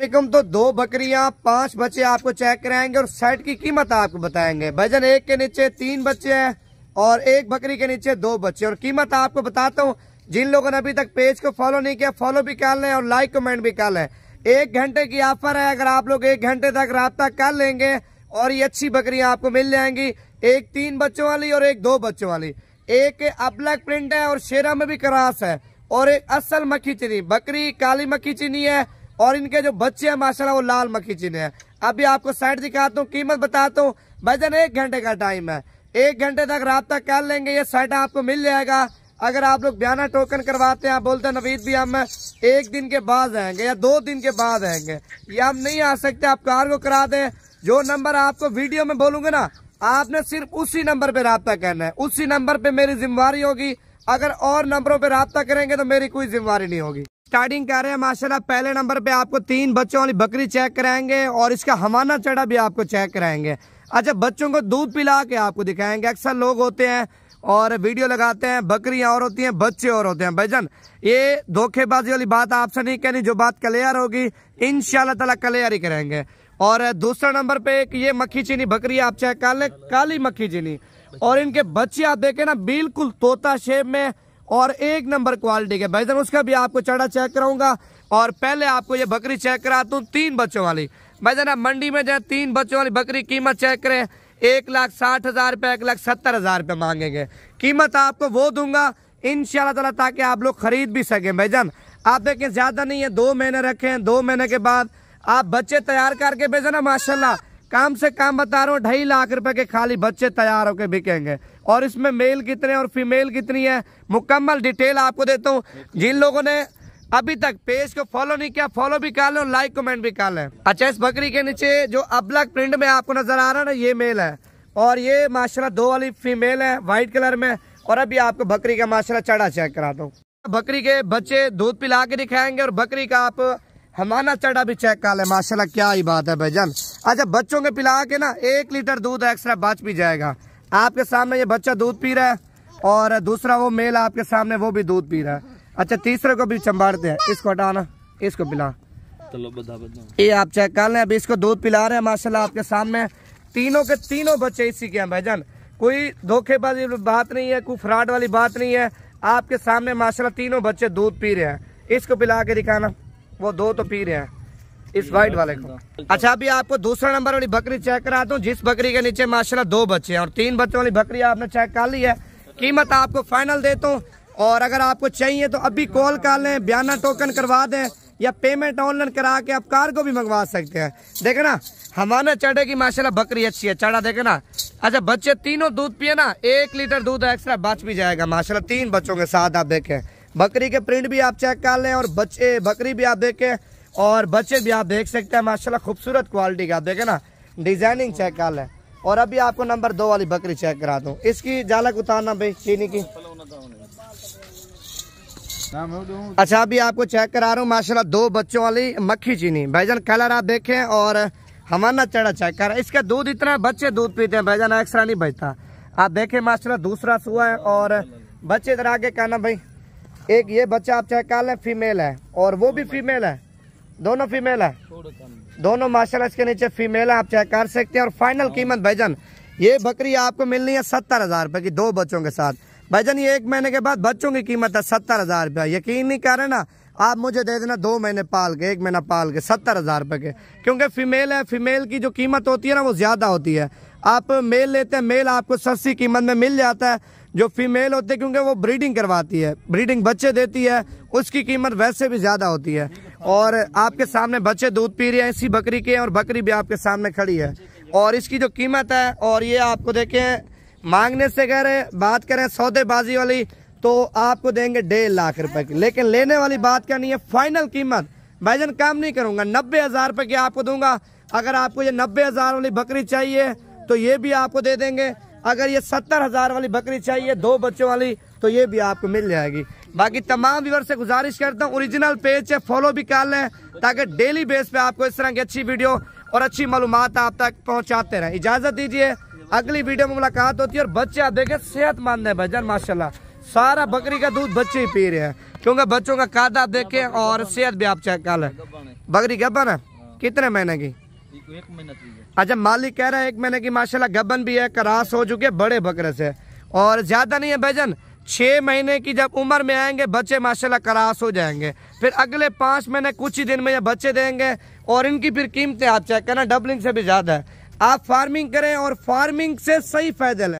निगम तो दो बकरियां पांच बच्चे आपको चेक कराएंगे और सेट की कीमत आपको बताएंगे भजन एक के नीचे तीन बच्चे हैं और एक बकरी के नीचे दो बच्चे और कीमत आपको बताता हूँ जिन लोगों ने अभी तक पेज को फॉलो नहीं किया फॉलो भी कर लें और लाइक कमेंट भी कर लें एक घंटे की ऑफर है अगर आप लोग एक घंटे तक रबता कर लेंगे और ये अच्छी बकरियां आपको मिल जाएंगी एक तीन बच्चों वाली और एक दो बच्चों वाली एक अब्लैक प्रिंट है और शेरा में भी क्रास है और एक असल मक्खी चीनी बकरी काली मक्खी चीनी है और इनके जो बच्चे हैं माशाल्लाह वो लाल मक्खी चिन्ह है अभी आपको साइड दिखाता हूँ कीमत बताता हूँ भाईजान एक घंटे का टाइम है एक घंटे तक रबता कर लेंगे ये साइड आपको मिल जाएगा अगर आप लोग बयाना टोकन करवाते हैं आप बोलते हैं नवीद भी हम एक दिन के बाद आएंगे या दो दिन के बाद आएंगे ये हम नहीं आ सकते आप कार को करा दें जो नंबर आपको वीडियो में बोलूंगा ना आपने सिर्फ उसी नंबर पे रबता करना है उसी नंबर पे मेरी जिम्मेवारी होगी अगर और नंबरों पे रबता करेंगे तो मेरी कोई जिम्मेवारी नहीं होगी स्टार्टिंग कर रहे हैं माशाल्लाह पहले नंबर पे आपको तीन बच्चों वाली बकरी चेक कराएंगे और इसका हमाना चढ़ा भी आपको चेक कराएंगे अच्छा बच्चों को दूध पिला के आपको दिखाएंगे अक्सर लोग होते हैं और वीडियो लगाते हैं बकरियां और होती हैं बच्चे और होते हैं भाईजान ये धोखेबाजी वाली बात आपसे नहीं कहनी जो बात क्लियर होगी इन शाला क्लियर ही करेंगे और दूसरा नंबर पे एक ये मक्खी चीनी बकरी आप चेक कर ले काली मक्खी चीनी और इनके बच्चे आप देखें ना बिल्कुल तोता शेप में और एक नंबर क्वालिटी के भाई उसका भी आपको चढ़ा चेक कराऊंगा और पहले आपको ये बकरी चेक कराता हूँ तीन बच्चों वाली भाई आप मंडी में जाए तीन बच्चों वाली बकरी कीमत चेक करें एक लाख साठ हज़ार रुपये एक लाख सत्तर हज़ार रुपये मांगेंगे कीमत आपको वो दूंगा इन ताला ताकि आप लोग ख़रीद भी सकें जान आप देखें ज़्यादा नहीं है दो महीने रखें दो महीने के बाद आप बच्चे तैयार करके भेजना माशाल्लाह काम से काम बता रहा हूँ ढाई लाख रुपए के खाली बच्चे तैयार होकर बिकेंगे और इसमें मेल कितने और फीमेल कितनी है मुकम्मल डिटेल आपको देता हूँ जिन लोगों ने अभी तक पेज को फॉलो नहीं किया फॉलो भी कर लें लाइक कमेंट भी कर लें अच्छा इस बकरी के नीचे जो अबलक प्रिंट में आपको नजर आ रहा है ना ये मेल है और ये माशा दो वाली फीमेल है व्हाइट कलर में और अभी आपको बकरी का माशा चढ़ा चेक कराता हूँ बकरी के बच्चे दूध पिला के दिखाएंगे और बकरी का आप हमारा चढ़ा भी चेक कर ले माशाल्लाह क्या ही बात है जान अच्छा बच्चों के पिला के ना एक लीटर दूध एक्स्ट्रा बच भी जाएगा आपके सामने ये बच्चा दूध पी रहा है और दूसरा वो मेल आपके सामने वो भी दूध पी रहा है अच्छा तीसरे को भी चंबाड़ते हैं इसको हटाना इसको पिला ये आप चेक कर लें अभी इसको दूध पिला रहे हैं माशाला आपके सामने तीनों के तीनों बच्चे इसी के हैं जान कोई धोखेबाजी बात नहीं है कोई फ्रॉड वाली बात नहीं है आपके सामने माशाला तीनों बच्चे दूध पी रहे हैं इसको पिला के दिखाना वो दो तो पी रहे हैं इस वाइट वाले को अच्छा अभी आपको दूसरा नंबर वाली बकरी चेक कराता हूँ जिस बकरी के नीचे माशाल्लाह दो बच्चे हैं और तीन बच्चों वाली बकरी आपने चेक कर ली है कीमत आपको फाइनल देता हूँ और अगर आपको चाहिए तो अभी कॉल कर लें बयाना टोकन करवा दें या पेमेंट ऑनलाइन करा के आप कार को भी मंगवा सकते हैं देखे ना हमारे चढ़े की माशाल्लाह बकरी अच्छी है चढ़ा देखे ना अच्छा बच्चे तीनों दूध पिए ना एक लीटर दूध एक्स्ट्रा बच भी जाएगा माशाला तीन बच्चों के साथ आप देखें बकरी के प्रिंट भी आप चेक कर लें और बच्चे बकरी भी आप देखें और बच्चे भी आप देख सकते हैं माशाला खूबसूरत क्वालिटी का आप देखें ना डिजाइनिंग चेक कर लें और अभी आपको नंबर दो वाली बकरी चेक करा दूँ इसकी जालक उतारना भाई चीनी की अच्छा अभी आपको चेक करा रहा हूँ माशाल्लाह दो बच्चों वाली मक्खी चीनी भाईजान कलर आप देखें और हमारा चढ़ा चेक कर इसका दूध इतना बच्चे दूध पीते हैं भाईजान एक्स्ट्रा नहीं बचता आप देखें माशाल्लाह दूसरा सुआ है और बच्चे इधर आगे कहना भाई एक ये बच्चा आप चाहे है फीमेल है और वो भी फीमेल है दोनों फीमेल है दोनों माशाल्लाह इसके नीचे फीमेल है आप चाहे कर सकते हैं और फाइनल कीमत भैजन ये बकरी आपको मिलनी है सत्तर हजार रुपए की दो बच्चों के साथ भैजन ये एक महीने के बाद बच्चों की कीमत है सत्तर हजार रुपया यकीन नहीं कर रहे ना आप मुझे दे देना दो महीने पाल के एक महीना पाल के सत्तर हजार रुपए के क्योंकि फीमेल है फीमेल की जो कीमत होती है ना वो ज़्यादा होती है आप मेल लेते हैं मेल आपको सस्ती कीमत में मिल जाता है जो फीमेल होती है क्योंकि वो ब्रीडिंग करवाती है ब्रीडिंग बच्चे देती है उसकी कीमत वैसे भी ज़्यादा होती है और आपके सामने बच्चे दूध पी रहे हैं इसी बकरी के और बकरी भी आपके सामने खड़ी है और इसकी जो कीमत है और ये आपको देखें मांगने से अगर बात करें सौदेबाजी वाली तो आपको देंगे डेढ़ लाख रुपए की लेकिन लेने वाली बात क्या नहीं है फाइनल कीमत भाईजन काम नहीं करूंगा नब्बे हज़ार रुपये की आपको दूंगा अगर आपको ये नब्बे हज़ार वाली बकरी चाहिए तो ये भी आपको दे देंगे अगर ये सत्तर हजार वाली बकरी चाहिए दो बच्चों वाली तो ये भी आपको मिल जाएगी बाकी तमाम व्यवर से गुजारिश करता हूँ ओरिजिनल पेज है फॉलो भी कर लें ताकि डेली बेस पे आपको इस तरह की अच्छी वीडियो और अच्छी मालूम आप तक पहुँचाते रहे इजाज़त दीजिए अगली वीडियो में मुलाकात होती है और बच्चे आप देखें सेहतमंद है भजन माशाला सारा बकरी का दूध बच्चे ही पी रहे हैं क्योंकि बच्चों का कादा आप देखें और सेहत भी आप चेक कर लें बकरी गबन है कितने महीने की अच्छा मालिक कह रहे हैं एक महीने की माशाल्लाह गबन भी है करास हो चुके बड़े बकरे से और ज़्यादा नहीं है भैजन छह महीने की जब उम्र में आएंगे बच्चे माशाल्लाह करास हो जाएंगे फिर अगले पांच महीने कुछ ही दिन में ये बच्चे देंगे और इनकी फिर कीमतें आप चेक करना डबलिंग से भी ज़्यादा है आप फार्मिंग करें और फार्मिंग से सही फायदा लें